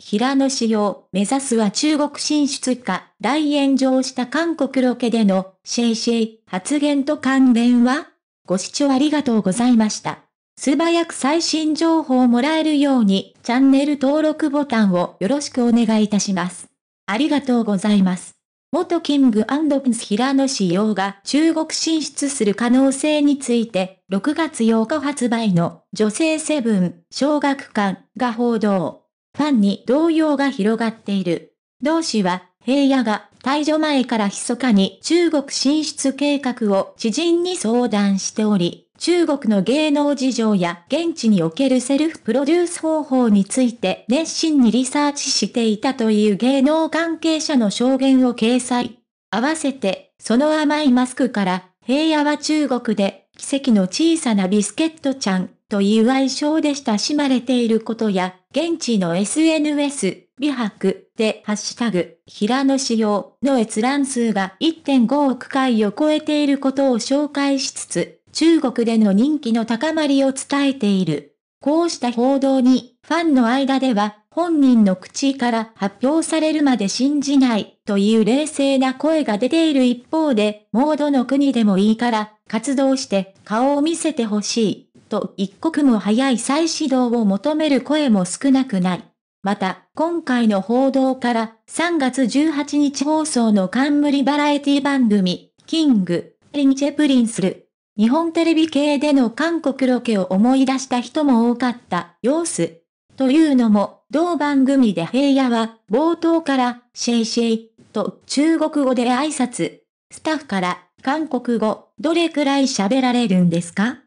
平野紫耀、目指すは中国進出か、大炎上した韓国ロケでの、シェイシェイ、発言と関連はご視聴ありがとうございました。素早く最新情報をもらえるように、チャンネル登録ボタンをよろしくお願いいたします。ありがとうございます。元キングプンス平野紫耀が中国進出する可能性について、6月8日発売の女性セブン小学館が報道。ファンに動揺が広がっている。同氏は、平野が退場前から密かに中国進出計画を知人に相談しており、中国の芸能事情や現地におけるセルフプロデュース方法について熱心にリサーチしていたという芸能関係者の証言を掲載。合わせて、その甘いマスクから、平野は中国で奇跡の小さなビスケットちゃんという愛称で親しまれていることや、現地の SNS、美白でハッシュタグ、平野仕様の閲覧数が1.5億回を超えていることを紹介しつつ、中国での人気の高まりを伝えている。こうした報道に、ファンの間では、本人の口から発表されるまで信じないという冷静な声が出ている一方で、モードの国でもいいから活動して顔を見せてほしいと一刻も早い再始動を求める声も少なくない。また、今回の報道から3月18日放送の冠バラエティ番組、キング、リンチェプリンスル。日本テレビ系での韓国ロケを思い出した人も多かった様子。というのも、同番組で平野は冒頭からシェイシェイと中国語で挨拶。スタッフから韓国語どれくらい喋られるんですか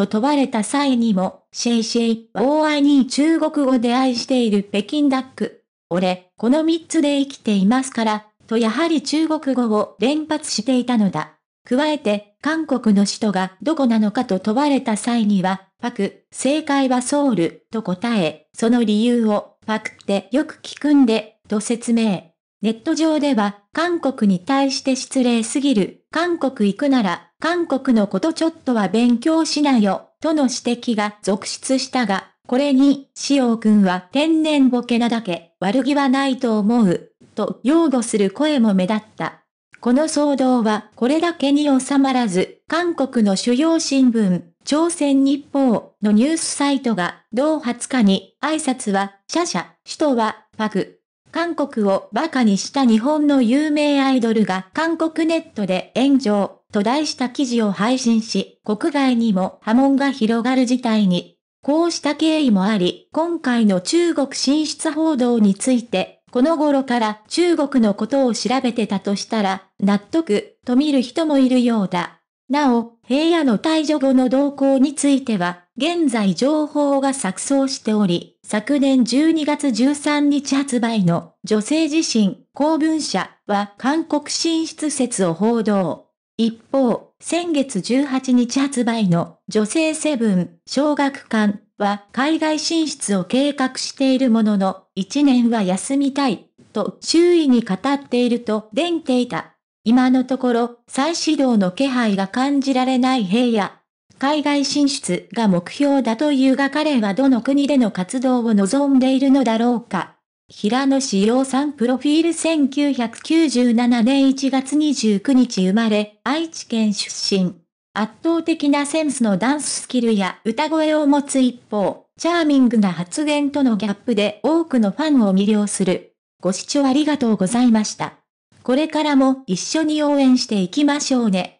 と問われた際にも、シェイシェイ、大ーに中国語で愛している北京ダック。俺、この3つで生きていますから、とやはり中国語を連発していたのだ。加えて、韓国の首都がどこなのかと問われた際には、パク、正解はソウル、と答え、その理由を、パクってよく聞くんで、と説明。ネット上では、韓国に対して失礼すぎる、韓国行くなら、韓国のことちょっとは勉強しなよ、との指摘が続出したが、これに、塩君は天然ボケなだけ、悪気はないと思う、と擁護する声も目立った。この騒動はこれだけに収まらず、韓国の主要新聞、朝鮮日報のニュースサイトが、同20日に、挨拶は、シャシャ、首都は、パグ、韓国を馬鹿にした日本の有名アイドルが韓国ネットで炎上と題した記事を配信し、国外にも波紋が広がる事態に。こうした経緯もあり、今回の中国進出報道について、この頃から中国のことを調べてたとしたら、納得と見る人もいるようだ。なお、平野の退場後の動向については、現在情報が錯綜しており、昨年12月13日発売の女性自身公文社は韓国進出説を報道。一方、先月18日発売の女性セブン小学館は海外進出を計画しているものの1年は休みたいと周囲に語っていると伝っていた。今のところ再始動の気配が感じられない平野。海外進出が目標だというが彼はどの国での活動を望んでいるのだろうか。平野志陽さんプロフィール1997年1月29日生まれ、愛知県出身。圧倒的なセンスのダンススキルや歌声を持つ一方、チャーミングな発言とのギャップで多くのファンを魅了する。ご視聴ありがとうございました。これからも一緒に応援していきましょうね。